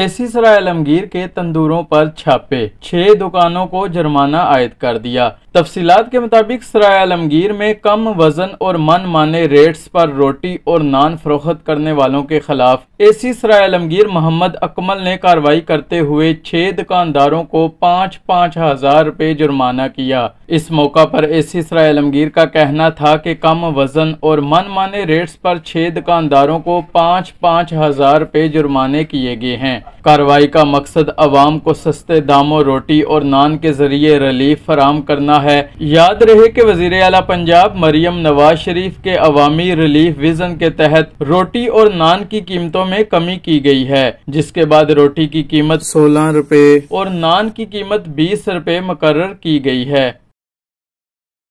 केसीसरा आलमगीर के तंदूरों पर छापे छह दुकानों को जुर्माना आयद कर दिया तफसीत के मुताबिक सराय आलमगीर में कम वजन और मन माने रेट्स पर रोटी और नान फरोख्त करने वालों के खिलाफ ए सी सराय आलमगीर मोहम्मद अकमल ने कार्रवाई करते हुए छह दुकानदारों को पाँच पाँच हजार रुपये जुर्माना किया इस मौका पर ए सी सराय आलमगीर का कहना था कि कम वजन और मन माने रेट्स पर छह दुकानदारों को पाँच पाँच हजार रुपये जुर्माने किए गए हैं कार्रवाई का मकसद अवाम को सस्ते दामों रोटी और नान के जरिए रिलीफ फराम करना है याद रहे की वजीर अला पंजाब मरियम नवाज शरीफ के अवामी रिलीफ विजन के तहत रोटी और नान की कीमतों में कमी की गई है जिसके बाद रोटी की कीमत सोलह रुपए और नान की कीमत बीस रुपए मुकर की गई है